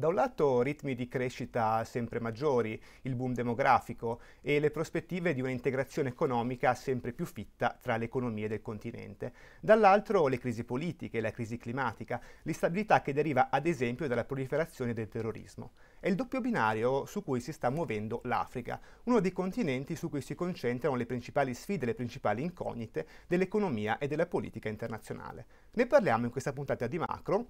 Da un lato ritmi di crescita sempre maggiori, il boom demografico e le prospettive di un'integrazione economica sempre più fitta tra le economie del continente. Dall'altro le crisi politiche, la crisi climatica, l'instabilità che deriva ad esempio dalla proliferazione del terrorismo. È il doppio binario su cui si sta muovendo l'Africa, uno dei continenti su cui si concentrano le principali sfide, le principali incognite dell'economia e della politica internazionale. Ne parliamo in questa puntata di Macro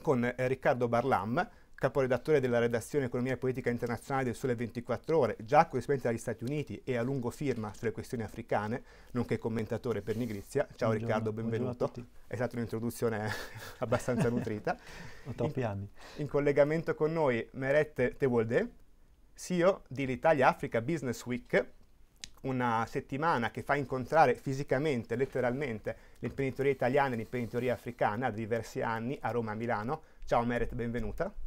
con eh, Riccardo Barlam, caporedattore della redazione Economia e Politica Internazionale del Sole 24 Ore, già corrispondente agli Stati Uniti e a lungo firma sulle questioni africane, nonché commentatore per Nigrizia. Ciao buongiorno, Riccardo, benvenuto. È stata un'introduzione abbastanza nutrita. Ho anni. in, collegamento con noi Merette Tewolde, CEO dell'Italia Africa Business Week, una settimana che fa incontrare fisicamente, letteralmente, l'imprenditoria italiana e l'imprenditoria africana da diversi anni a Roma e a Milano. Ciao Meret, benvenuta.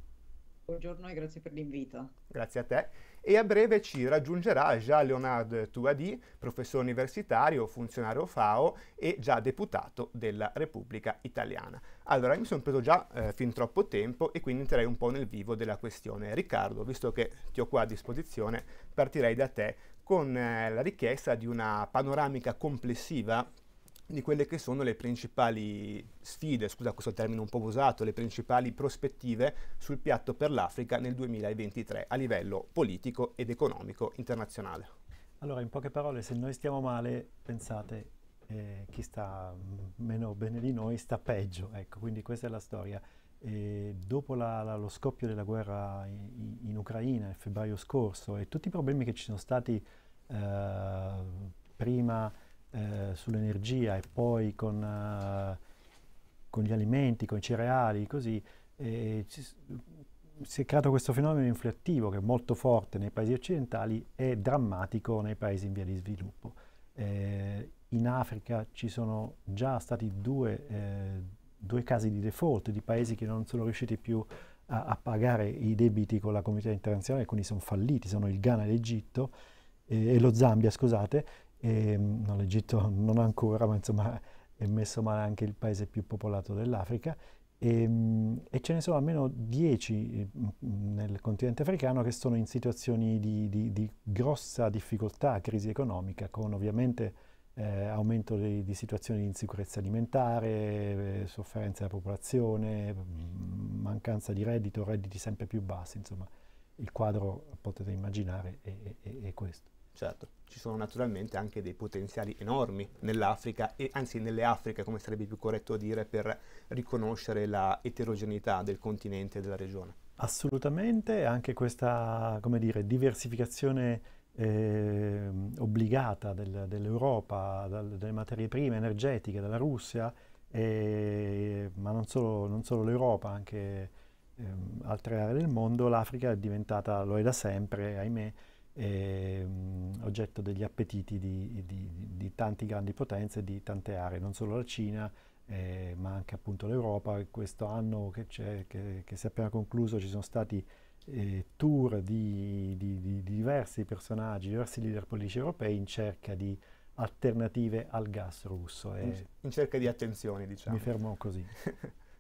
Buongiorno e grazie per l'invito. Grazie a te. E a breve ci raggiungerà Jean-Leonard Touadi, professore universitario, funzionario FAO e già deputato della Repubblica Italiana. Allora, mi sono preso già eh, fin troppo tempo e quindi entrerei un po' nel vivo della questione. Riccardo, visto che ti ho qua a disposizione, partirei da te con eh, la richiesta di una panoramica complessiva di quelle che sono le principali sfide, scusa questo termine un po' usato, le principali prospettive sul piatto per l'Africa nel 2023 a livello politico ed economico internazionale. Allora, in poche parole, se noi stiamo male, pensate, eh, chi sta meno bene di noi sta peggio, ecco, quindi questa è la storia. E dopo la, la, lo scoppio della guerra in, in Ucraina, nel febbraio scorso, e tutti i problemi che ci sono stati eh, prima eh, sull'energia e poi con, uh, con, gli alimenti, con i cereali, così, eh, ci, si è creato questo fenomeno inflattivo che è molto forte nei paesi occidentali e drammatico nei paesi in via di sviluppo. Eh, in Africa ci sono già stati due, eh, due, casi di default di paesi che non sono riusciti più a, a pagare i debiti con la comunità internazionale, quindi sono falliti, sono il Ghana e l'Egitto e lo Zambia, scusate, e, ehm, no, L'Egitto non ancora, ma insomma è messo male anche il paese più popolato dell'Africa. E, ehm, e, ce ne sono almeno 10 ehm, nel continente africano che sono in situazioni di, di, di grossa difficoltà, crisi economica, con ovviamente eh, aumento di, di, situazioni di insicurezza alimentare, eh, sofferenza della popolazione, mm, mancanza di reddito, redditi sempre più bassi, insomma il quadro potete immaginare è, è, è questo. Certo, ci sono naturalmente anche dei potenziali enormi nell'Africa e anzi nelle Africa, come sarebbe più corretto dire, per riconoscere la eterogeneità del continente e della regione. Assolutamente, anche questa dire, diversificazione eh, obbligata del, dell'Europa, dal, delle materie prime energetiche, dalla Russia, e, ma non solo, non solo l'Europa, anche ehm, altre aree del mondo, l'Africa è diventata, lo è da sempre, ahimè, ehm, oggetto degli appetiti di, di, di tante grandi potenze di tante aree, non solo la Cina, eh, ma anche appunto l'Europa. Questo anno che, che, che, si è appena concluso ci sono stati eh, tour di, di, di, diversi personaggi, diversi leader politici europei in cerca di alternative al gas russo. in cerca di attenzioni, diciamo. Mi fermo così.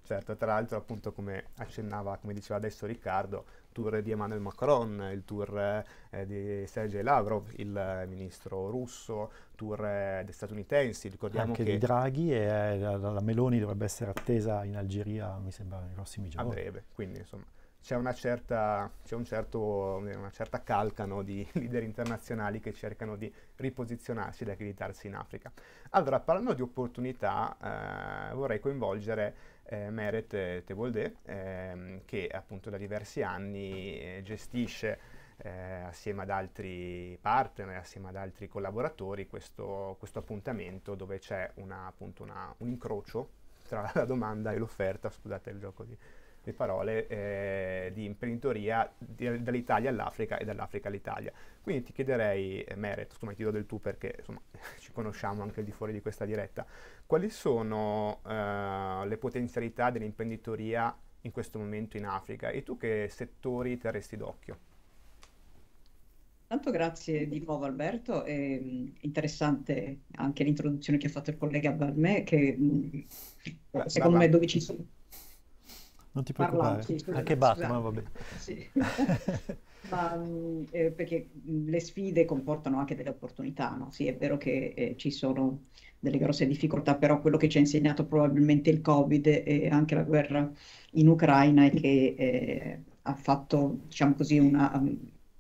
Certo, tra l'altro appunto come accennava, come diceva adesso Riccardo, tour di Emmanuel Macron, il tour eh, di Sergei Lavrov, il eh, ministro russo, tour eh, statunitensi, ricordiamo Anche che... di Draghi e eh, la, la, Meloni dovrebbe essere attesa in Algeria, mi sembra, nei prossimi giorni. A breve, quindi insomma c'è una certa, c'è un certo, una certa calca no, di leader internazionali che cercano di riposizionarsi ed accreditarsi in Africa. Allora, parlando di opportunità, eh, vorrei coinvolgere eh, Meret Tebolde, ehm, che appunto da diversi anni eh, gestisce eh, assieme ad altri partner, assieme ad altri collaboratori, questo, questo appuntamento dove c'è una, appunto una, un incrocio tra la domanda e l'offerta, scusate il gioco di, le parole eh, di imprenditoria di, dall'Italia all'Africa e dall'Africa all'Italia. Quindi ti chiederei, eh, Meret, insomma ti do del tu perché insomma, ci conosciamo anche al di fuori di questa diretta, quali sono eh, le potenzialità dell'imprenditoria in questo momento in Africa e tu che settori terresti d'occhio? Tanto grazie di nuovo Alberto, è mm, interessante anche l'introduzione che ha fatto il collega Balmè, che mm, secondo me dove ci sono non ti preoccupare, parlanti, anche ma va bene. Sì. Ma, eh, perché le sfide comportano anche delle opportunità, no? Sì, è vero che eh, ci sono delle grosse difficoltà, però quello che ci ha insegnato probabilmente il Covid e anche la guerra in Ucraina è che eh, ha fatto, diciamo così, una,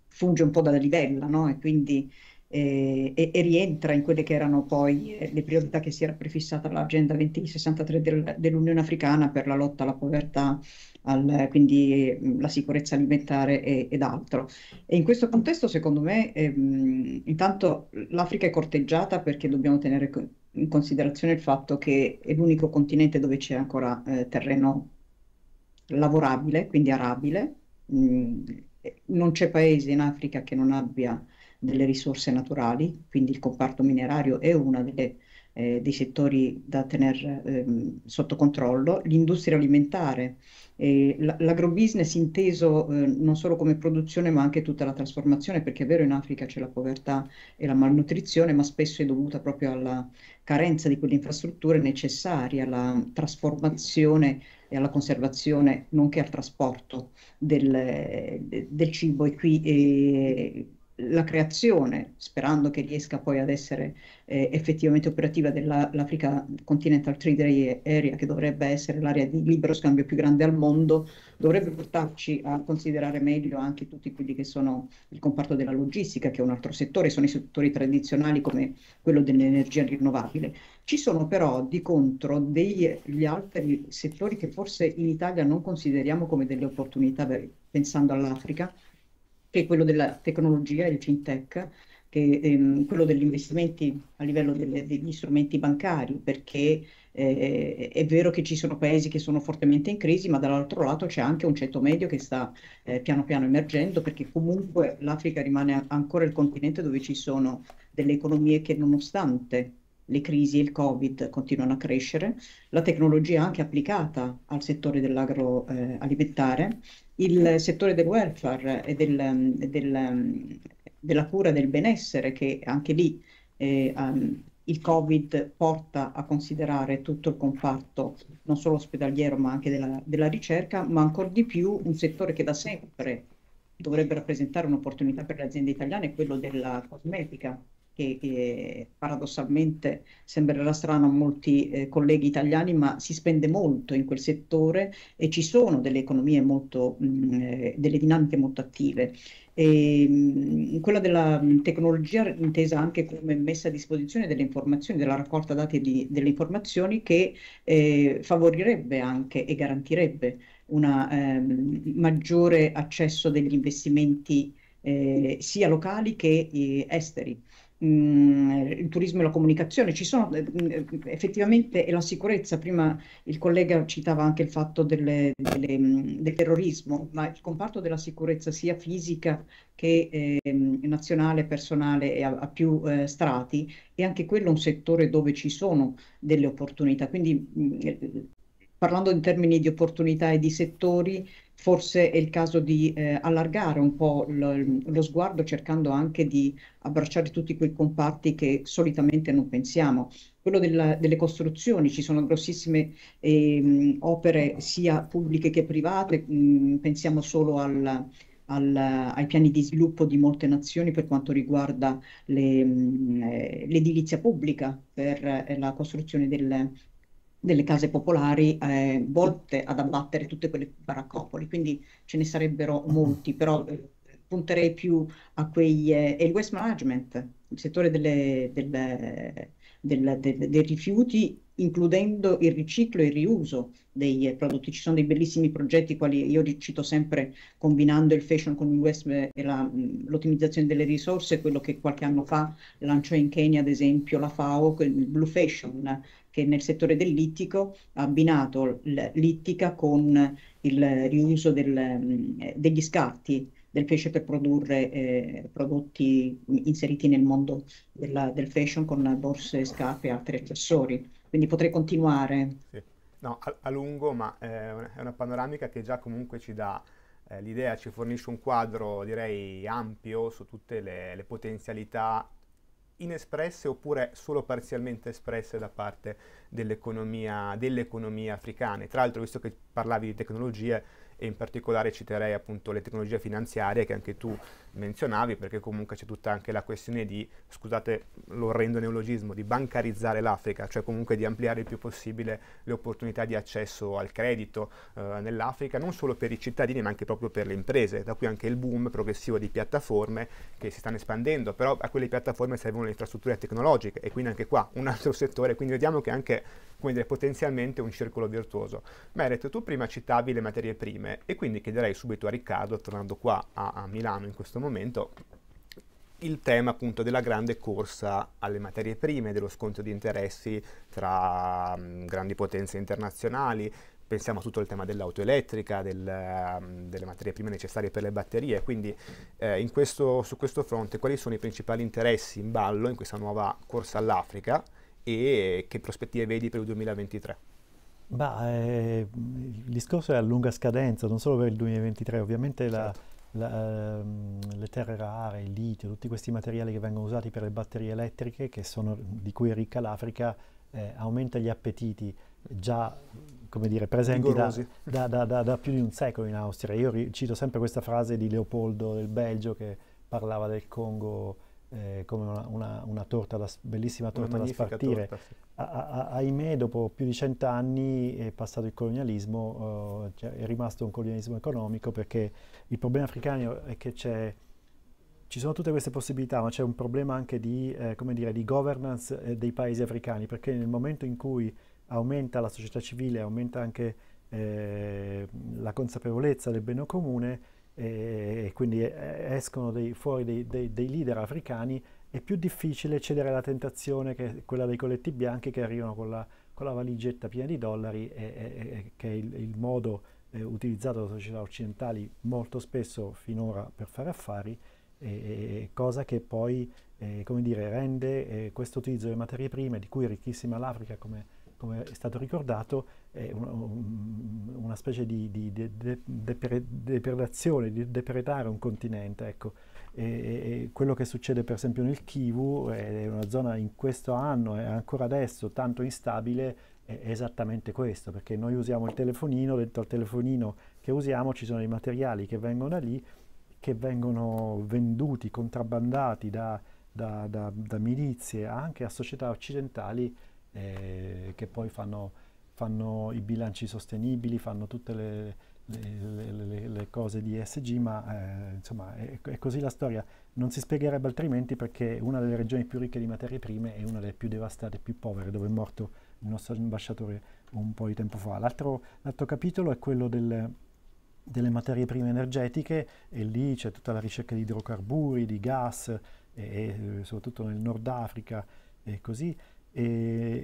funge un po' da livella, no? E quindi e, eh, e, e, rientra in quelle che erano poi eh, le priorità che si era prefissata l'agenda 2063 del, dell'Unione Africana per la lotta alla povertà, al, quindi mm, la sicurezza alimentare e, ed altro. E in questo contesto, secondo me, ehm, intanto l'Africa è corteggiata perché dobbiamo tenere in considerazione il fatto che è l'unico continente dove c'è ancora eh, terreno lavorabile, quindi arabile. Mm, non c'è paese in Africa che non abbia delle risorse naturali, quindi il comparto minerario è uno eh, dei settori da tenere eh, sotto controllo, l'industria alimentare, eh, l'agrobusiness inteso eh, non solo come produzione ma anche tutta la trasformazione, perché è vero in Africa c'è la povertà e la malnutrizione, ma spesso è dovuta proprio alla carenza di quelle infrastrutture necessarie alla trasformazione e alla conservazione, nonché al trasporto del, del cibo. E qui eh, la creazione, sperando che riesca poi ad essere eh, effettivamente operativa dell'Africa Continental Trade Area, che dovrebbe essere l'area di libero scambio più grande al mondo, dovrebbe portarci a considerare meglio anche tutti quelli che sono il comparto della logistica, che è un altro settore, sono i settori tradizionali come quello dell'energia rinnovabile. Ci sono però di contro degli altri settori che forse in Italia non consideriamo come delle opportunità, pensando all'Africa, che è quello della tecnologia, il fintech, che ehm, quello degli investimenti a livello delle, degli strumenti bancari, perché eh, è vero che ci sono paesi che sono fortemente in crisi, ma dall'altro lato c'è anche un ceto medio che sta eh, piano piano emergendo, perché comunque l'Africa rimane ancora il continente dove ci sono delle economie che nonostante le crisi, e il Covid continuano a crescere, la tecnologia anche applicata al settore dell'agroalimentare, eh, il settore del welfare e del, del, della cura del benessere che anche lì eh, um, il Covid porta a considerare tutto il comparto non solo ospedaliero ma anche della, della ricerca, ma ancora di più un settore che da sempre dovrebbe rappresentare un'opportunità per le aziende italiane, quello della cosmetica, che, che paradossalmente sembrerà strano a molti eh, colleghi italiani, ma si spende molto in quel settore e ci sono delle economie molto, mh, mm, eh, delle dinamiche molto attive. E, ehm, mh, quella della tecnologia intesa anche come messa a disposizione delle informazioni, della raccolta dati di, delle informazioni che eh, favorirebbe anche e garantirebbe un ehm, maggiore accesso degli investimenti eh, sia locali che eh, esteri il turismo e la comunicazione, ci sono eh, mh, eh, effettivamente e la sicurezza, prima il collega citava anche il fatto delle, delle, mh, del terrorismo, ma il comparto della sicurezza sia fisica che eh, nazionale, personale e a, a più eh, strati, è anche quello un settore dove ci sono delle opportunità, quindi eh, parlando in termini di opportunità e di settori, forse è il caso di eh, allargare un po' lo, lo sguardo cercando anche di abbracciare tutti quei comparti che solitamente non pensiamo. Quello della, delle costruzioni, ci sono grossissime eh, opere sia pubbliche che private, mh, mm, pensiamo solo al, al, ai piani di sviluppo di molte nazioni per quanto riguarda le, mm, eh, l'edilizia pubblica per eh, la costruzione del, delle case popolari eh, volte ad abbattere tutte quelle baraccopoli, quindi ce ne sarebbero molti, però eh, punterei più a quei... Eh, e il waste management, il settore delle, delle, del, de, dei rifiuti, includendo il riciclo e il riuso dei prodotti. Ci sono dei bellissimi progetti, quali io li cito sempre combinando il fashion con il waste eh, e la, mm, l'ottimizzazione delle risorse, quello che qualche anno fa lanciò in Kenya, ad esempio, la FAO, il Blue Fashion, che nel settore del littico ha abbinato l'ittica con il riuso del, mm, degli scarti del pesce per produrre eh, prodotti inseriti nel mondo della, del fashion con borse, scarpe e altri accessori. Quindi potrei continuare. Sì. No, a, a, lungo, ma eh, è una panoramica che già comunque ci dà eh, l'idea, ci fornisce un quadro direi ampio su tutte le, le potenzialità inespresse oppure solo parzialmente espresse da parte dell'economia, dell'economia africana. Tra l'altro, visto che parlavi di tecnologie, e in particolare citerei appunto le tecnologie finanziarie che anche tu menzionavi, perché comunque c'è tutta anche la questione di, scusate l'orrendo neologismo, di bancarizzare l'Africa, cioè comunque di ampliare il più possibile le opportunità di accesso al credito eh, nell'Africa, non solo per i cittadini ma anche proprio per le imprese, da qui anche il boom progressivo di piattaforme che si stanno espandendo, però a quelle piattaforme servono le infrastrutture tecnologiche e quindi anche qua un altro settore, quindi vediamo che anche come dire, potenzialmente un circolo virtuoso. Meret, tu prima citavi le materie prime e quindi chiederei subito a Riccardo, tornando qua a, a Milano in questo momento, momento, il tema appunto della grande corsa alle materie prime, dello scontro di interessi tra mh, mm, grandi potenze internazionali, pensiamo a tutto il tema dell'auto elettrica, del, um, delle materie prime necessarie per le batterie, quindi eh, questo, su questo fronte quali sono i principali interessi in ballo in questa nuova corsa all'Africa e che prospettive vedi per il 2023? Bah, eh, il discorso è a lunga scadenza, non solo per il 2023, ovviamente certo. la la, ehm, le terre rare, il litio, tutti questi materiali che vengono usati per le batterie elettriche, sono, di cui è ricca l'Africa, eh, aumenta gli appetiti già come dire, presenti da, da, da, da, più di un secolo in Austria. Io cito sempre questa frase di Leopoldo del Belgio che parlava del Congo eh, come una, una, una, torta da, bellissima torta una da spartire. Torta, sì ahimè, dopo più di cent'anni è passato il colonialismo, uh, è rimasto un colonialismo economico perché il problema africano è che ci sono tutte queste possibilità, ma c'è un problema anche di, eh, dire, di governance eh, dei paesi africani, perché nel momento in cui aumenta la società civile, aumenta anche eh, la consapevolezza del bene comune eh, e quindi escono dei, fuori dei, dei, dei leader africani, è più difficile cedere alla tentazione che è quella dei colletti bianchi che arrivano con la, con la valigetta piena di dollari e, e, e che è il, il modo eh, utilizzato da società occidentali molto spesso finora per fare affari, e, cosa che poi eh, dire, rende eh, questo utilizzo delle materie prime, di cui è ricchissima l'Africa come, come è stato ricordato, è un, un, una specie di, di, di, di depredazione, di depredare un continente. Ecco e quello che succede per esempio nel Kivu è una zona in questo anno e ancora adesso tanto instabile è esattamente questo perché noi usiamo il telefonino dentro al telefonino che usiamo ci sono i materiali che vengono da lì che vengono venduti contrabbandati da, da, da, da milizie anche a società occidentali eh, che poi fanno, fanno i bilanci sostenibili fanno tutte le le, le, le cose di ESG, ma eh, insomma è, è, così la storia. Non si spiegherebbe altrimenti perché una delle regioni più ricche di materie prime è una delle più devastate, più povere, dove è morto il nostro ambasciatore un po' di tempo fa. L'altro, capitolo è quello del, delle materie prime energetiche e lì c'è tutta la ricerca di idrocarburi, di gas e, e eh, soprattutto nel Nord Africa e così. E,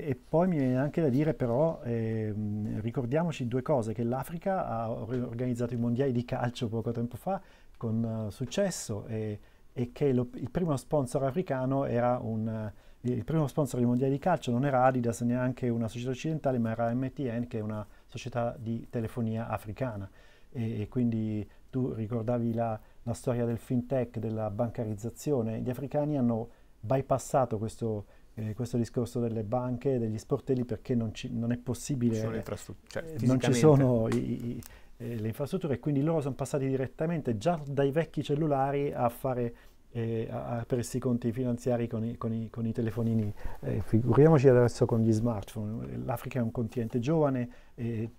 e, poi mi viene anche da dire però, eh, ricordiamoci due cose, che l'Africa ha organizzato i mondiali di calcio poco tempo fa con uh, successo e, e che lo, il primo sponsor africano era un... Uh, il primo sponsor dei mondiali di calcio non era Adidas neanche una società occidentale, ma era MTN che è una società di telefonia africana. E, e quindi tu ricordavi la, la storia del fintech, della bancarizzazione, gli africani hanno bypassato questo eh, questo discorso delle banche e degli sportelli perché non, ci, non è possibile, ci eh, cioè, eh, non ci sono i, i, eh, le infrastrutture e quindi loro sono passati direttamente già dai vecchi cellulari a fare eh, a, a i conti finanziari con i, con i con telefonini, eh, figuriamoci adesso con gli smartphone, l'Africa è un continente giovane,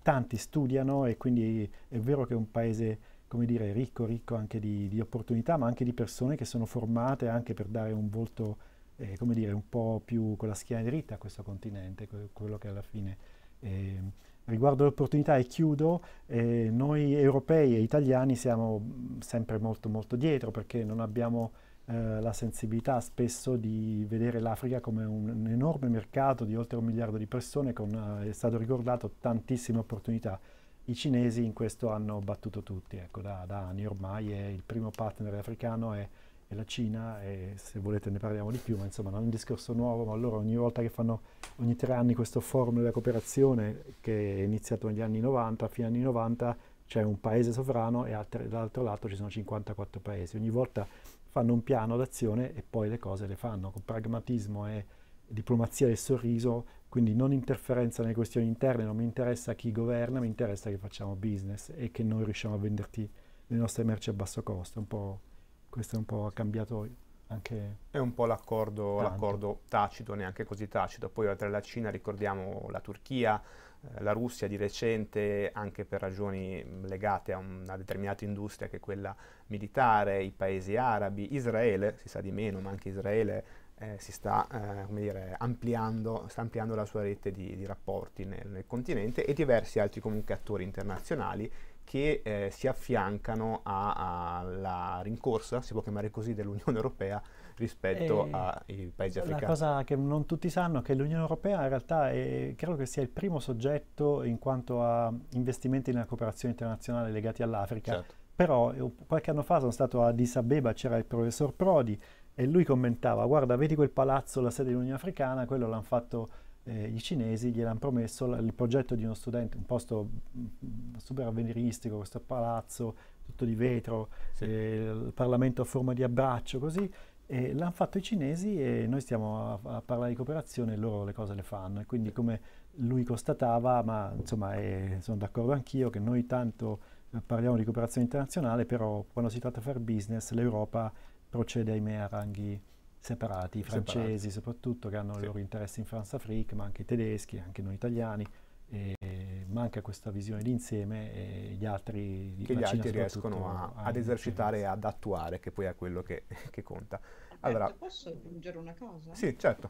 tanti studiano e quindi è vero che è un paese come dire, ricco, ricco anche di, di opportunità, ma anche di persone che sono formate anche per dare un volto eh, come dire, un po' più con la schiena dritta a questo continente, quello che alla fine... Eh, riguardo l'opportunità, e chiudo, eh, noi europei e italiani siamo mm, sempre molto molto dietro perché non abbiamo eh, la sensibilità spesso di vedere l'Africa come un, un, enorme mercato di oltre un miliardo di persone con, eh, è stato ricordato, tantissime opportunità. I cinesi in questo hanno battuto tutti, ecco, da, da anni ormai è il primo partner africano e e la Cina, e se volete ne parliamo di più, ma insomma non è un discorso nuovo, ma loro ogni volta che fanno, ogni tre anni questo forum della cooperazione che è iniziato negli anni 90, a fine anni 90 c'è un paese sovrano e altre, dall'altro lato ci sono 54 paesi, ogni volta fanno un piano d'azione e poi le cose le fanno con pragmatismo e diplomazia del sorriso, quindi non interferenza nelle questioni interne, non mi interessa chi governa, mi interessa che facciamo business e che noi riusciamo a venderti le nostre merci a basso costo, un po' questo è un po' cambiato anche... È un po' l'accordo, tacito, neanche così tacito. Poi oltre alla Cina ricordiamo la Turchia, eh, la Russia di recente anche per ragioni legate a una determinata industria che è quella militare, i paesi arabi, Israele, si sa di meno, ma anche Israele eh, si sta, eh, dire, ampliando, sta, ampliando, la sua rete di, di rapporti nel, nel continente e diversi altri comunque attori internazionali che eh, si affiancano alla rincorsa, si può chiamare così, dell'Unione Europea rispetto eh, ai paesi africani. La cosa che non tutti sanno è che l'Unione Europea in realtà è, credo che sia il primo soggetto in quanto a investimenti nella cooperazione internazionale legati all'Africa. Certo. Però eh, qualche anno fa sono stato a Addis Abeba, c'era il professor Prodi e lui commentava, guarda, vedi quel palazzo, la sede dell'Unione Africana, quello l'hanno fatto eh, i cinesi gli hanno promesso l- il progetto di uno studente, un posto mh, mm, mm, super avveniristico, questo palazzo tutto di vetro, sì. eh, il Parlamento a forma di abbraccio, così, e l'hanno fatto i cinesi e noi stiamo a, a, parlare di cooperazione e loro le cose le fanno. E quindi come lui constatava, ma insomma eh, sono d'accordo anch'io che noi tanto eh, parliamo di cooperazione internazionale, però quando si tratta di fare business l'Europa procede ai mearanghi separati, i francesi separati. soprattutto che hanno sì. i loro interessi in France Afrique, ma anche i tedeschi, anche noi italiani. E manca questa visione d'insieme e gli altri che gli altri riescono a, ad esercitare e ad attuare, che poi è quello che, che conta. Ecco, allora, Alberto, posso aggiungere una cosa? Sì, certo.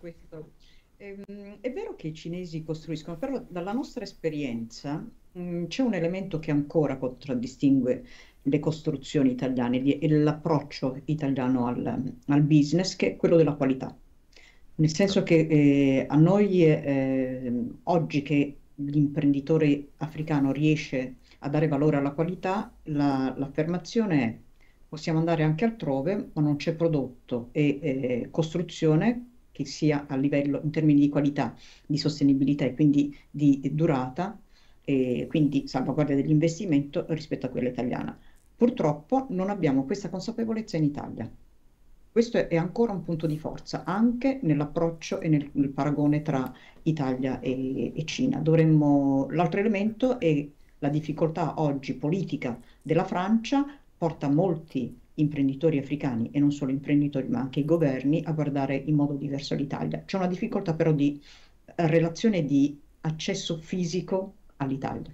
Ehm, è vero che i cinesi costruiscono, però dalla nostra esperienza mh, mm, c'è un elemento che ancora contraddistingue le costruzioni italiane e l'approccio italiano al, al, business, che è quello della qualità. Nel senso che eh, a noi eh, oggi che l'imprenditore africano riesce a dare valore alla qualità, la, l'affermazione è possiamo andare anche altrove, ma non c'è prodotto e eh, costruzione che sia a livello in termini di qualità, di sostenibilità e quindi di durata, e quindi salvaguardia dell'investimento rispetto a quella italiana. Purtroppo non abbiamo questa consapevolezza in Italia. Questo è ancora un punto di forza, anche nell'approccio e nel, nel paragone tra Italia e, e Cina. Dovremmo, l'altro elemento è la difficoltà oggi politica della Francia, porta molti imprenditori africani e non solo imprenditori ma anche i governi a guardare in modo diverso l'Italia. C'è una difficoltà però di relazione di accesso fisico all'Italia.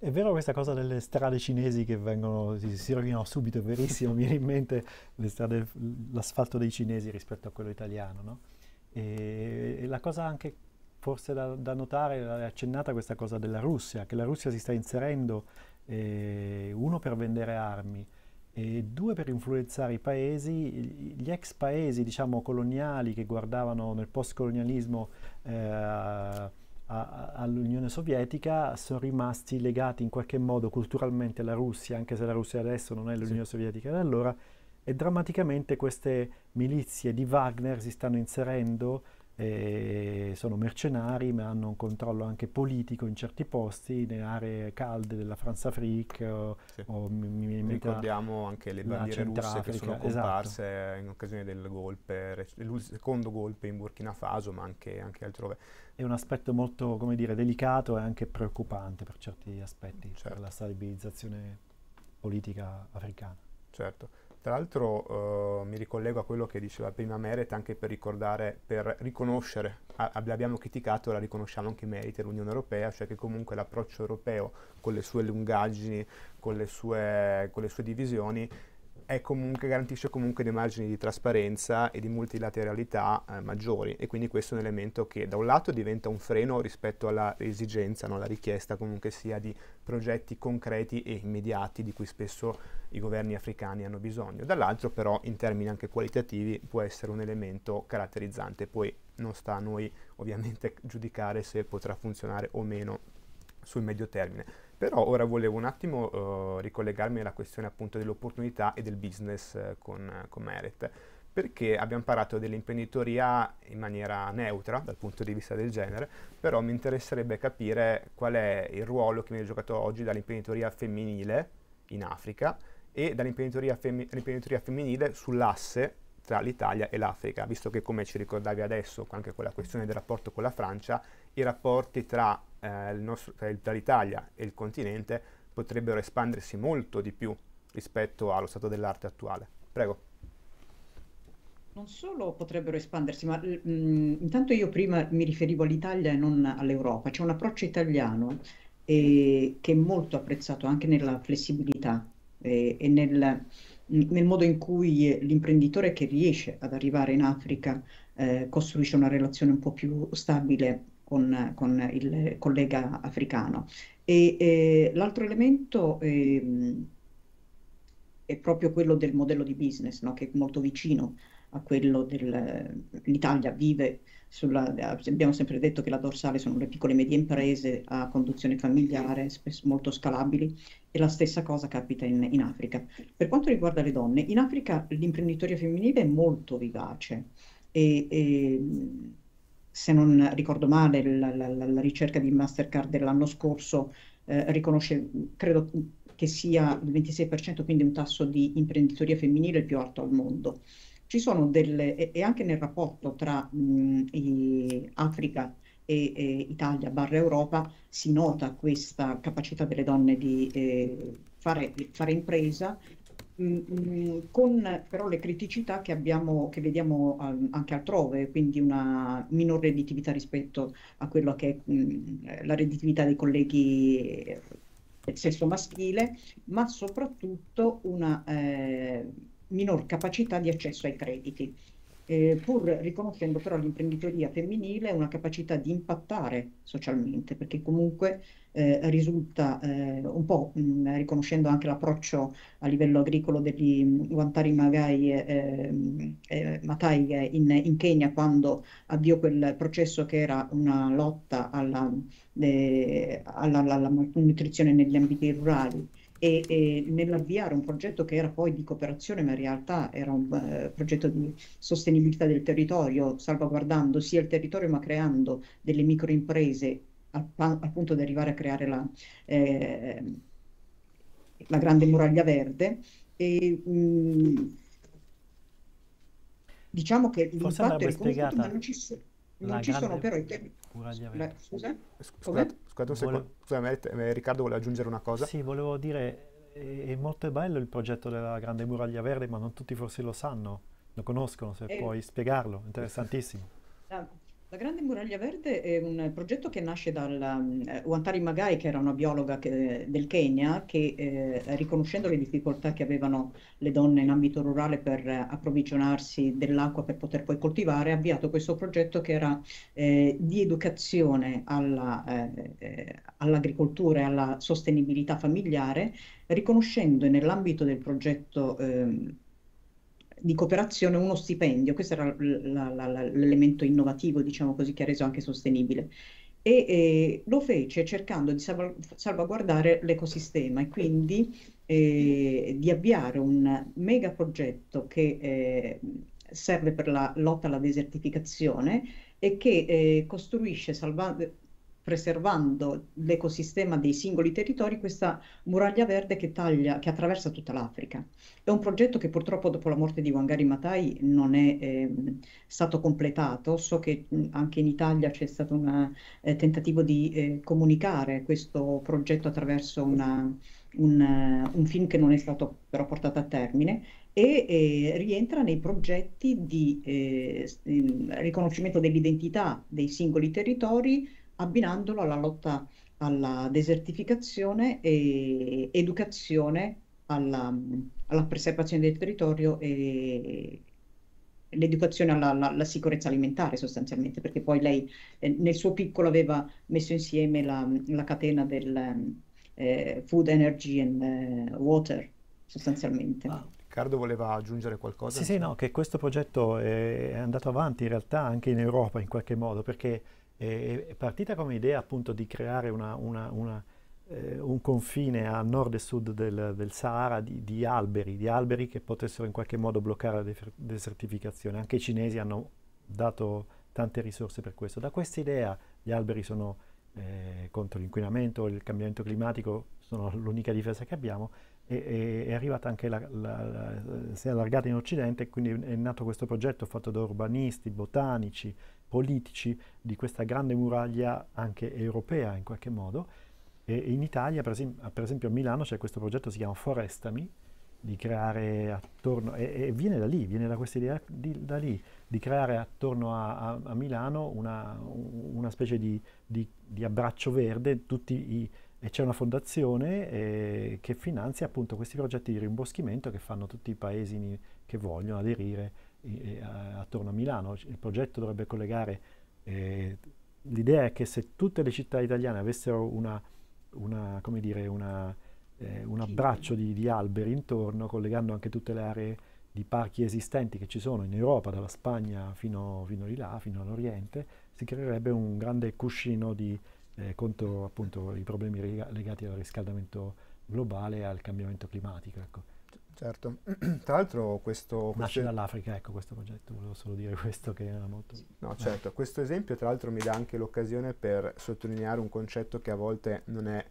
È vero questa cosa delle strade cinesi che vengono, si, si rovinano subito, è verissimo, mi viene in mente strade, l'asfalto dei cinesi rispetto a quello italiano, no? E, e la cosa anche forse da, da, notare, è accennata questa cosa della Russia, che la Russia si sta inserendo, eh, uno per vendere armi, e due per influenzare i paesi, gli ex paesi diciamo coloniali che guardavano nel post colonialismo eh, dell'Unione Sovietica sono rimasti legati in qualche modo culturalmente alla Russia, anche se la Russia adesso non è l'Unione sì. Sovietica da allora, e drammaticamente queste milizie di Wagner si stanno inserendo eh, sono mercenari ma hanno un controllo anche politico in certi posti, nelle aree calde della France Afrique. Sì. O, mi, mi Ricordiamo anche le bandiere russe che sono esatto. comparse esatto. in occasione del golpe, il secondo golpe in Burkina Faso ma anche, anche altrove. È un aspetto molto come dire, delicato e anche preoccupante per certi aspetti, certo. per la stabilizzazione politica africana. Certo. Tra l'altro eh, mi ricollego a quello che diceva prima Meret anche per ricordare, per riconoscere, a, abbiamo criticato, la riconosciamo anche Meret e l'Unione Europea, cioè che comunque l'approccio europeo con le sue lungaggini, con le sue, con le sue divisioni, Comunque, garantisce comunque dei margini di trasparenza e di multilateralità eh, maggiori e quindi questo è un elemento che da un lato diventa un freno rispetto alla esigenza, alla no? richiesta comunque sia di progetti concreti e immediati di cui spesso i governi africani hanno bisogno, dall'altro però in termini anche qualitativi può essere un elemento caratterizzante, poi non sta a noi ovviamente giudicare se potrà funzionare o meno sul medio termine. Però ora volevo un attimo uh, ricollegarmi alla questione appunto dell'opportunità e del business uh, con, uh, con Meret perché abbiamo parlato dell'imprenditoria in maniera neutra dal punto di vista del genere, però mi interesserebbe capire qual è il ruolo che viene giocato oggi dall'imprenditoria femminile in Africa e dall'imprenditoria, femmi femminile sull'asse tra l'Italia e l'Africa, visto che come ci ricordavi adesso, anche con la questione del rapporto con la Francia, i rapporti tra, eh, tra l'Italia e il continente potrebbero espandersi molto di più rispetto allo stato dell'arte attuale. Prego. Non solo potrebbero espandersi, ma mh, intanto io prima mi riferivo all'Italia e non all'Europa. C'è un approccio italiano eh, che è molto apprezzato anche nella flessibilità eh, e nel, nel, modo in cui eh, l'imprenditore che riesce ad arrivare in Africa eh, costruisce una relazione un po' più stabile con, con il collega africano. E, eh, l'altro elemento ehm, è proprio quello del modello di business, no? che è molto vicino a quello dell'Italia vive sulla, eh, abbiamo sempre detto che la dorsale sono le piccole e medie imprese a conduzione familiare, spesso molto scalabili, e la stessa cosa capita in, in Africa. Per quanto riguarda le donne, in Africa l'imprenditoria femminile è molto vivace e, e se non ricordo male la, la, la ricerca di Mastercard dell'anno scorso eh, riconosce, credo che sia il 26%, quindi un tasso di imprenditoria femminile più alto al mondo ci sono delle, e, anche nel rapporto tra mh, Africa e, e Italia barra Europa si nota questa capacità delle donne di eh, fare, fare, impresa, mh, con però le criticità che, abbiamo, che vediamo um, anche altrove, quindi una minore redditività rispetto a quello che è mh, la redditività dei colleghi del sesso maschile, ma soprattutto una... Eh, minor capacità di accesso ai crediti, eh, pur riconoscendo però l'imprenditoria femminile una capacità di impattare socialmente, perché comunque eh, risulta eh, un po' mh, mm, riconoscendo anche l'approccio a livello agricolo degli Guantari mm, Magai, eh, eh Matai eh, in, in, Kenya quando avviò quel processo che era una lotta alla, alla, eh, alla, alla malnutrizione negli ambiti rurali e, e nell'avviare un progetto che era poi di cooperazione, ma in realtà era un eh, progetto di sostenibilità del territorio, salvaguardando sia il territorio ma creando delle microimprese al, al punto di arrivare a creare la, eh, la grande muraglia verde. E, mh, mm, diciamo che l'impatto è riconosciuto, ma non ci, non ci sono però i temi. Scusa? Scusate, Credo Vole... se eh, Riccardo vuole aggiungere una cosa. Sì, volevo dire, è molto bello il progetto della Grande Muraglia Verde, ma non tutti forse lo sanno, lo conoscono, se eh. puoi spiegarlo, interessantissimo. No, la Grande Muraglia Verde è un progetto che nasce dalla um, eh, Wantari Magai, che era una biologa che, del Kenya, che eh, riconoscendo le difficoltà che avevano le donne in ambito rurale per approvvigionarsi dell'acqua per poter poi coltivare, ha avviato questo progetto che era eh, di educazione alla, eh, eh, all'agricoltura e alla sostenibilità familiare, riconoscendo nell'ambito del progetto ehm, di cooperazione uno stipendio, questo era la, la, la, l'elemento innovativo, diciamo così, che ha reso anche sostenibile. E eh, lo fece cercando di salv- salvaguardare l'ecosistema e quindi eh, di avviare un mega progetto che eh, serve per la lotta alla desertificazione e che eh, costruisce salvando preservando l'ecosistema dei singoli territori, questa muraglia verde che taglia, che attraversa tutta l'Africa. È un progetto che purtroppo dopo la morte di Wangari Matai non è eh, stato completato, so che anche in Italia c'è stato un eh, tentativo di eh, comunicare questo progetto attraverso una, un, eh, un, film che non è stato però portato a termine e, e eh, rientra nei progetti di eh, ehm, riconoscimento dell'identità dei singoli territori abbinandolo alla lotta alla desertificazione e educazione alla, alla preservazione del territorio e l'educazione alla, alla, alla, sicurezza alimentare sostanzialmente, perché poi lei eh, nel suo piccolo aveva messo insieme la, la catena del eh, food, energy and eh, water sostanzialmente. Wow. Ah, Riccardo voleva aggiungere qualcosa? Sì, sì, no, che questo progetto è andato avanti in realtà anche in Europa in qualche modo, perché è partita come idea appunto di creare una, una, una, eh, un confine a nord e sud del, del Sahara di, di, alberi, di alberi che potessero in qualche modo bloccare la desertificazione. Anche i cinesi hanno dato tante risorse per questo. Da questa idea gli alberi sono eh, contro l'inquinamento, il cambiamento climatico, sono l'unica difesa che abbiamo, e, è arrivata anche la, la, la, si è allargata in Occidente, quindi è nato questo progetto fatto da urbanisti, botanici, politici di questa grande muraglia anche europea in qualche modo. E in Italia, per, esempio, per esempio a Milano, c'è questo progetto che si chiama Forestami, di creare attorno, e, e viene da lì, viene da questa idea di, da lì, di creare attorno a, a, a Milano una, una specie di, di, di, abbraccio verde, tutti i, e c'è una fondazione eh, che finanzia appunto questi progetti di rimboschimento che fanno tutti i paesi che vogliono aderire eh, attorno a Milano. Il progetto dovrebbe collegare, eh, l'idea è che se tutte le città italiane avessero una, una, dire, una, eh, un abbraccio di, di, alberi intorno, collegando anche tutte le aree di parchi esistenti che ci sono in Europa, dalla Spagna fino, fino di là, fino all'Oriente, si creerebbe un grande cuscino di, eh, contro appunto i problemi lega legati al riscaldamento globale e al cambiamento climatico. Ecco. Certo, tra l'altro questo... Nasce dall'Africa, ecco questo progetto, volevo solo dire questo che era molto... No, eh. certo, questo esempio tra l'altro mi dà anche l'occasione per sottolineare un concetto che a volte non è,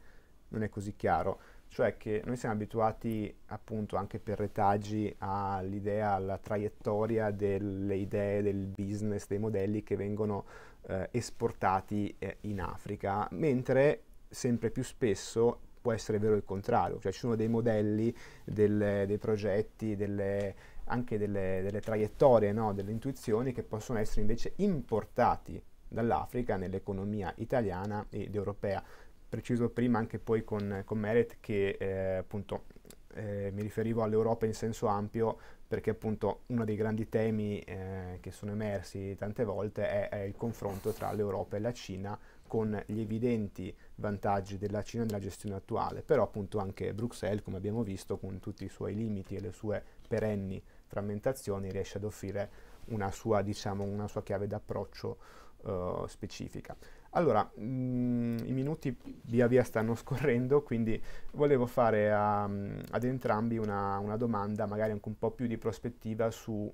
non è così chiaro, cioè che noi siamo abituati appunto anche per retaggi all'idea, alla traiettoria delle idee, del business, dei modelli che vengono eh, esportati eh, in Africa, mentre sempre più spesso può essere vero il contrario, cioè ci sono dei modelli, del, dei progetti, delle, anche delle, delle traiettorie, no? delle intuizioni che possono essere invece importati dall'Africa nell'economia italiana ed europea. Preciso prima anche poi con, con Meret che eh, appunto eh, mi riferivo all'Europa in senso ampio perché appunto uno dei grandi temi eh, che sono emersi tante volte è, è il confronto tra l'Europa e la Cina con gli evidenti vantaggi della Cina nella gestione attuale, però appunto anche Bruxelles, come abbiamo visto, con tutti i suoi limiti e le sue perenni frammentazioni, riesce ad offrire una sua, diciamo, una sua chiave d'approccio uh, specifica. Allora, mh, mm, i minuti via via stanno scorrendo, quindi volevo fare a, mm, ad entrambi una, una domanda, magari anche un po' più di prospettiva su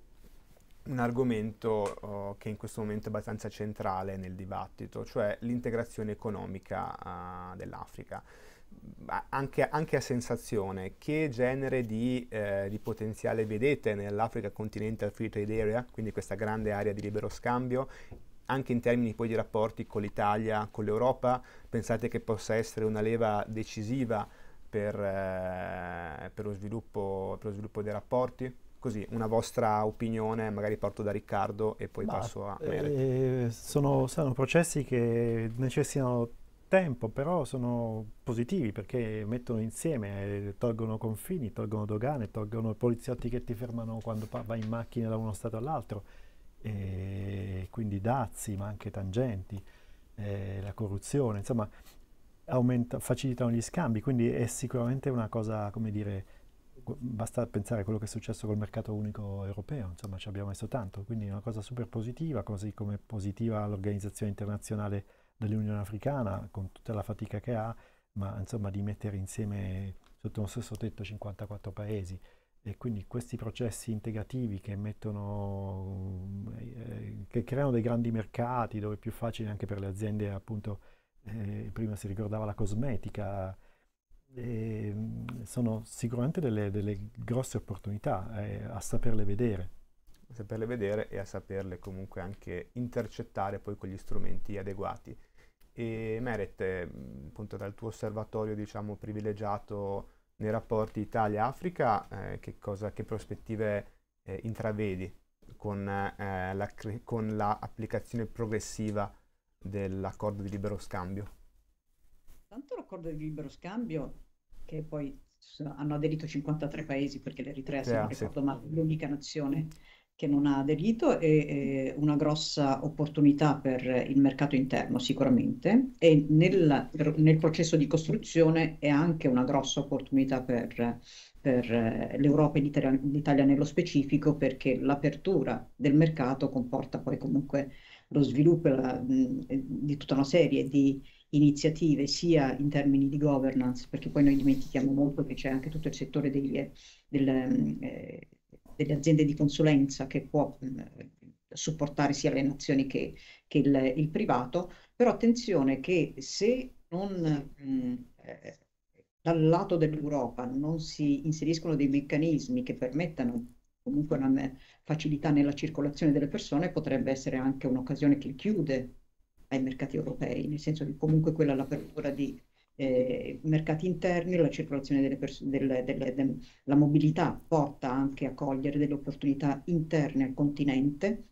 un argomento oh, che in questo momento è abbastanza centrale nel dibattito, cioè l'integrazione economica uh, dell'Africa. Anche, anche, a sensazione, che genere di, eh, di potenziale vedete nell'Africa Continental Free Trade Area, quindi questa grande area di libero scambio, anche in termini poi di rapporti con l'Italia, con l'Europa? Pensate che possa essere una leva decisiva per, eh, per, lo, sviluppo, per lo sviluppo dei rapporti? così una vostra opinione, magari parto da Riccardo e poi Ma, passo a Mary. Eh, sono, sono, processi che necessitano tempo, però sono positivi perché mettono insieme, tolgono confini, tolgono dogane, tolgono poliziotti che ti fermano quando vai in macchina da uno stato all'altro, eh, quindi dazi, ma anche tangenti, eh, la corruzione, insomma aumenta, facilitano gli scambi, quindi è sicuramente una cosa, come dire, basta pensare a quello che è successo col mercato unico europeo, insomma ci abbiamo messo tanto, quindi è una cosa super positiva, così come positiva l'organizzazione internazionale dell'Unione Africana, con tutta la fatica che ha, ma insomma di mettere insieme sotto uno stesso tetto 54 paesi. E quindi questi processi integrativi che mettono, eh, che creano dei grandi mercati dove è più facile anche per le aziende, appunto, eh, prima si ricordava la cosmetica, Ehm, sono sicuramente delle, delle grosse opportunità eh, a saperle vedere. A saperle vedere e a saperle comunque anche intercettare poi con gli strumenti adeguati. E Meret, appunto dal tuo osservatorio diciamo privilegiato nei rapporti Italia-Africa, eh, che, cosa, che prospettive eh, intravedi con, eh, la, con l'applicazione progressiva dell'accordo di libero scambio? Tanto l'accordo di libero scambio, che poi hanno aderito 53 paesi, perché l'Eritrea, se non ricordo male, è l'unica nazione che non ha aderito, è, è una grossa opportunità per il mercato interno sicuramente e nel, nel processo di costruzione è anche una grossa opportunità per per l'Europa e l'Italia, l'Italia, nello specifico perché l'apertura del mercato comporta poi comunque lo sviluppo la, di tutta una serie di iniziative sia in termini di governance, perché poi noi dimentichiamo molto che c'è anche tutto il settore degli, del, eh, delle aziende di consulenza che può mh, supportare sia le nazioni che, che il, il, privato, però attenzione che se non mh, eh, dal lato dell'Europa non si inseriscono dei meccanismi che permettano comunque una facilità nella circolazione delle persone potrebbe essere anche un'occasione che chiude ai mercati europei, nel senso che comunque quella è l'apertura di eh, mercati interni, la circolazione delle persone, delle, delle, de la mobilità porta anche a cogliere delle opportunità interne al continente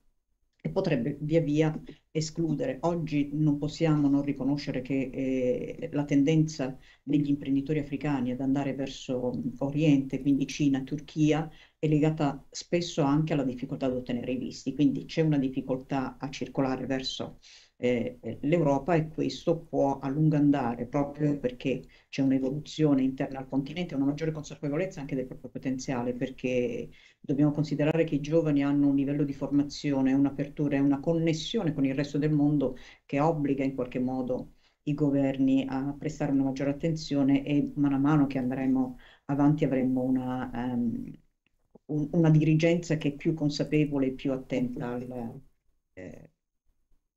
e potrebbe via via escludere. Oggi non possiamo non riconoscere che eh, la tendenza degli imprenditori africani ad andare verso Oriente, quindi Cina, Turchia, è legata spesso anche alla difficoltà ad ottenere i visti, quindi c'è una difficoltà a circolare verso eh, eh, l'Europa e questo può a lungo andare proprio perché c'è un'evoluzione interna al continente, una maggiore consapevolezza anche del proprio potenziale perché dobbiamo considerare che i giovani hanno un livello di formazione, un'apertura e una connessione con il resto del mondo che obbliga in qualche modo i governi a prestare una maggiore attenzione e mano mano che andremo avanti avremo una, um, un, una dirigenza che è più consapevole e più attenta al, eh,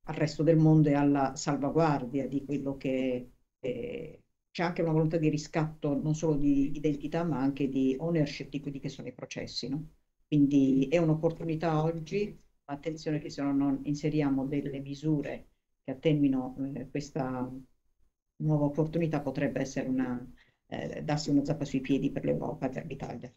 al resto del mondo e alla salvaguardia di quello che eh, c'è anche una volontà di riscatto non solo di identità ma anche di ownership di quelli che sono i processi. No? Quindi è un'opportunità oggi, attenzione che se non inseriamo delle misure che attenuino eh, questa nuova opportunità potrebbe essere una, eh, darsi una zappa sui piedi per l'Europa e per l'Italia.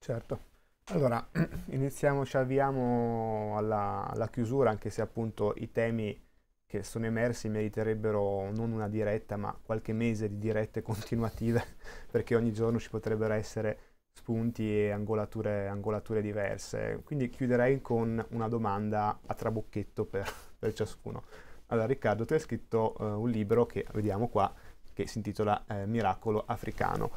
Certo. Allora, iniziamo, ci avviamo alla, alla, chiusura, anche se appunto i temi che sono emersi meriterebbero non una diretta, ma qualche mese di dirette continuative, perché ogni giorno ci potrebbero essere spunti e angolature, angolature diverse. Quindi chiuderei con una domanda a trabocchetto per, per ciascuno. Allora, Riccardo, tu hai scritto eh, un libro che vediamo qua, che si intitola eh, Miracolo africano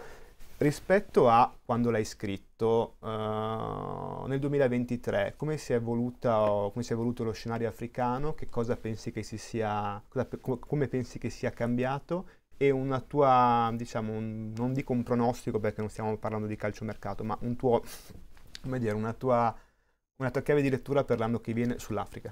rispetto a quando l'hai scritto uh, nel 2023, come si, evoluta, come si, è evoluto lo scenario africano, che cosa pensi che si sia, cosa, come, come pensi che sia cambiato e una tua, diciamo, un, non dico un pronostico perché non stiamo parlando di calciomercato, ma un tuo, come dire, una tua, una tua chiave di lettura per l'anno che viene sull'Africa.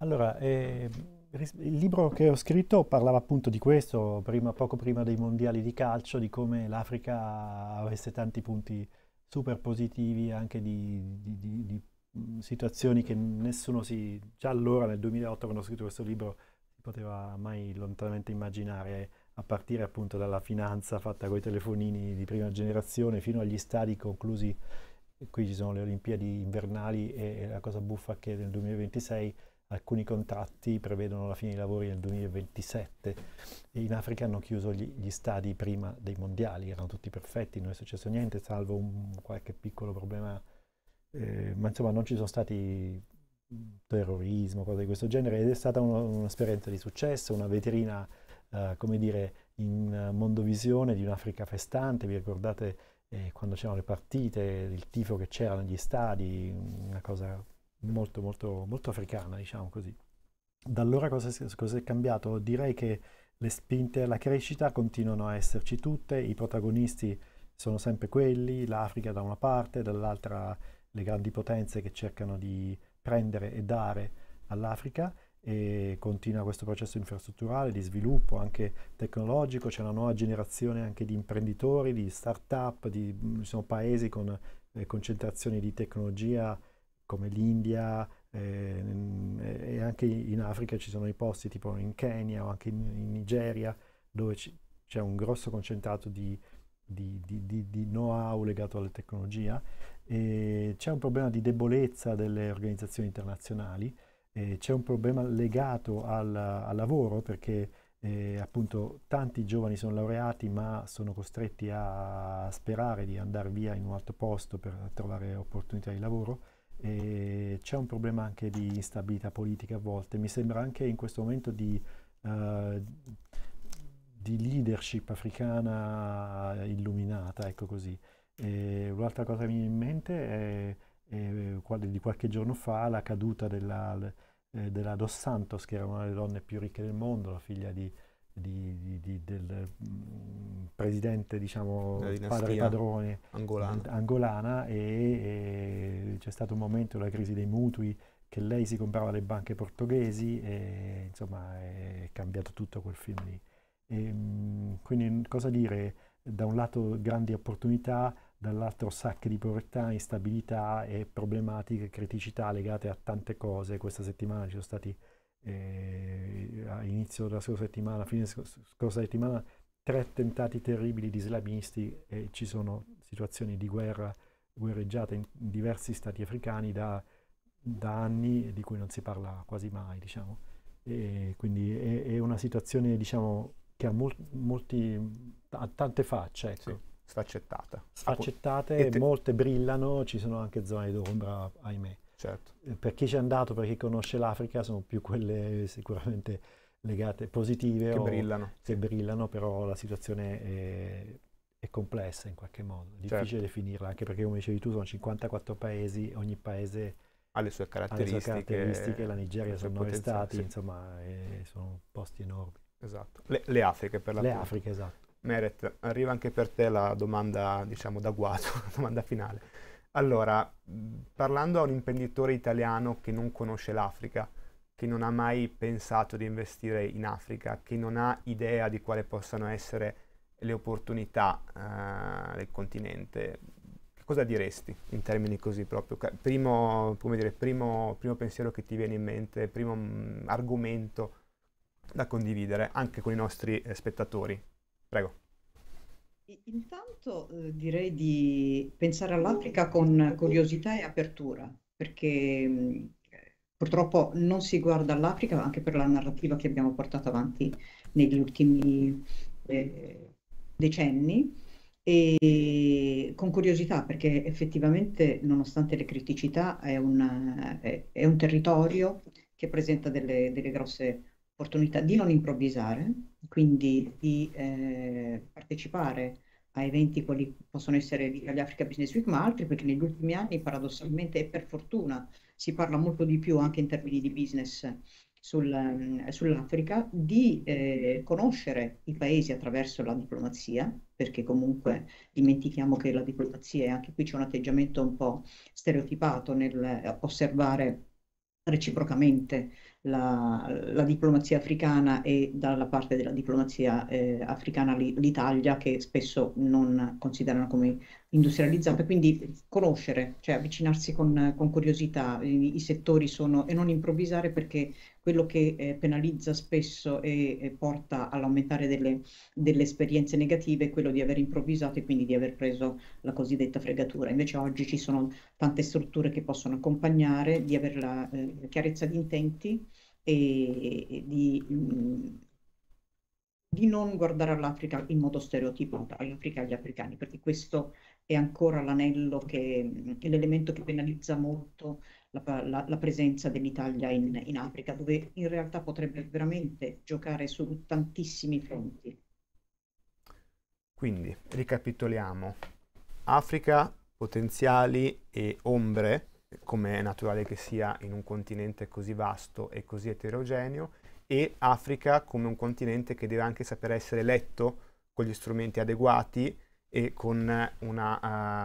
Allora, eh il libro che ho scritto parlava appunto di questo, prima, poco prima dei mondiali di calcio, di come l'Africa avesse tanti punti super positivi anche di, di, di, di, situazioni che nessuno si... già allora nel 2008 quando ho scritto questo libro si poteva mai lontanamente immaginare, a partire appunto dalla finanza fatta con i telefonini di prima generazione fino agli stadi conclusi, qui ci sono le Olimpiadi invernali e, e la cosa buffa che nel 2026 alcuni contratti prevedono la fine dei lavori nel 2027. e In Africa hanno chiuso gli, gli stadi prima dei mondiali, erano tutti perfetti, non è successo niente, salvo un, qualche piccolo problema, eh, ma insomma non ci sono stati terrorismo, cose di questo genere, ed è stata un'esperienza di successo, una vetrina, eh, come dire, in mondovisione di un'Africa festante, vi ricordate eh, quando c'erano le partite, il tifo che c'era negli stadi, una cosa molto, molto, molto africana, diciamo così. Da allora cosa, cosa è cambiato? Direi che le spinte alla crescita continuano a esserci tutte, i protagonisti sono sempre quelli, l'Africa da una parte, dall'altra le grandi potenze che cercano di prendere e dare all'Africa e continua questo processo infrastrutturale di sviluppo anche tecnologico, c'è una nuova generazione anche di imprenditori, di start-up, di, mm, sono paesi con eh, concentrazioni di tecnologia come l'India eh, e anche in Africa ci sono i posti tipo in Kenya o anche in, in Nigeria dove c'è un grosso concentrato di, di, di, di know-how legato alla tecnologia e c'è un problema di debolezza delle organizzazioni internazionali, c'è un problema legato al, al lavoro perché eh, appunto tanti giovani sono laureati ma sono costretti a sperare di andare via in un altro posto per trovare opportunità di lavoro c'è un problema anche di instabilità politica a volte. Mi sembra anche in questo momento di, uh, di leadership africana illuminata, ecco così. E un'altra cosa che mi viene in mente è, è, di qualche giorno fa la caduta della, eh, della Dos Santos, che era una delle donne più ricche del mondo, la figlia di di, di, del mm, presidente, diciamo, padre padrone angolana, eh, angolana e, e c'è stato un momento della crisi dei mutui che lei si comprava le banche portoghesi e insomma è cambiato tutto quel film lì. E, ehm, quindi cosa dire? Da un lato grandi opportunità, dall'altro sacche di povertà, instabilità e problematiche, criticità legate a tante cose. Questa settimana ci sono stati eh, a inizio della scorsa settimana, fine della scorsa settimana, tre attentati terribili di islamisti e ci sono situazioni di guerra guerreggiate in diversi stati africani da, da anni di cui non si parla quasi mai, diciamo. E quindi è, è, una situazione, diciamo, che ha molti, molti ha tante facce, ecco. Sì sfaccettata. Sfaccettate, te... molte brillano, ci sono anche zone d'ombra, ahimè. Certo. Eh, per chi ci è andato, per chi conosce l'Africa, sono più quelle sicuramente legate positive. Che o, brillano. Che brillano, però la situazione è, è complessa in qualche modo, è difficile certo. definirla, anche perché come dicevi tu sono 54 paesi, ogni paese ha le sue caratteristiche, le sue caratteristiche la Nigeria sono nove stati, sì. insomma eh, sono posti enormi. Esatto, le, le Afriche per la Le Afriche, esatto. Meret, arriva anche per te la domanda, diciamo, da guato, la domanda finale. Allora, parlando a un imprenditore italiano che non conosce l'Africa, che non ha mai pensato di investire in Africa, che non ha idea di quale possano essere le opportunità eh, del continente, che cosa diresti in termini così proprio? Primo, dire, primo, primo pensiero che ti viene in mente, primo mh, mm, argomento da condividere anche con i nostri eh, spettatori. Prego. Intanto eh, direi di pensare all'Africa con curiosità e apertura, perché mh, mm, purtroppo non si guarda all'Africa anche per la narrativa che abbiamo portato avanti negli ultimi eh, decenni e con curiosità perché effettivamente nonostante le criticità è, una, è, è un territorio che presenta delle, delle grosse l'opportunità di non improvvisare, quindi di eh, partecipare a eventi quali possono essere gli Africa Business Week ma altri, perché negli ultimi anni paradossalmente e per fortuna si parla molto di più anche in termini di business sul, mm, sull'Africa, di eh, conoscere i paesi attraverso la diplomazia, perché comunque dimentichiamo che la diplomazia, e anche qui c'è un atteggiamento un po' stereotipato nel eh, osservare reciprocamente la, la, diplomazia africana e dalla parte della diplomazia eh, africana l'Italia che spesso non considerano come industrializzata, quindi conoscere, cioè avvicinarsi con, con curiosità, I, i, settori sono e non improvvisare perché quello che eh, penalizza spesso e, e porta all'aumentare delle, delle, esperienze negative è quello di aver improvvisato e quindi di aver preso la cosiddetta fregatura. Invece oggi ci sono tante strutture che possono accompagnare, di avere la eh, chiarezza di intenti e di, mm, di non guardare all'Africa in modo stereotipato, all'Africa e agli africani, perché questo è ancora l'anello che mm, è l'elemento che penalizza molto la, la, la presenza dell'Italia in, in, Africa, dove in realtà potrebbe veramente giocare su tantissimi fronti. Quindi ricapitoliamo: Africa, potenziali e ombre come è naturale che sia in un continente così vasto e così eterogeneo, e Africa come un continente che deve anche saper essere letto con gli strumenti adeguati e con una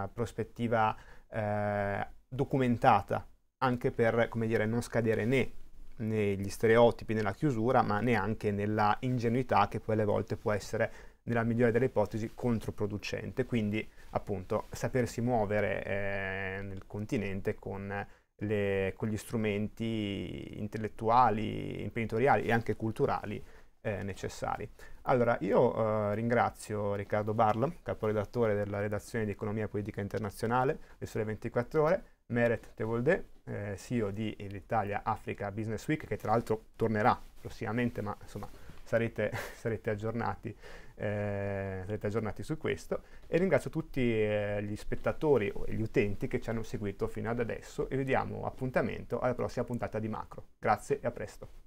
uh, prospettiva uh, documentata, anche per dire, non scadere né negli stereotipi, nella chiusura, ma neanche nella ingenuità che poi alle volte può essere nella migliore delle ipotesi controproducente, quindi appunto sapersi muovere eh, nel continente con, le, con, gli strumenti intellettuali, imprenditoriali e anche culturali eh, necessari. Allora, io eh, ringrazio Riccardo Barla, caporedattore della redazione di Economia Politica Internazionale, le sole 24 ore, Meret Tevolde, eh, CEO di l'Italia Africa Business Week, che tra l'altro tornerà prossimamente, ma insomma sarete, sarete aggiornati eh, sarete aggiornati su questo e ringrazio tutti eh, gli spettatori e gli utenti che ci hanno seguito fino ad adesso e vi diamo appuntamento alla prossima puntata di Macro. Grazie e a presto.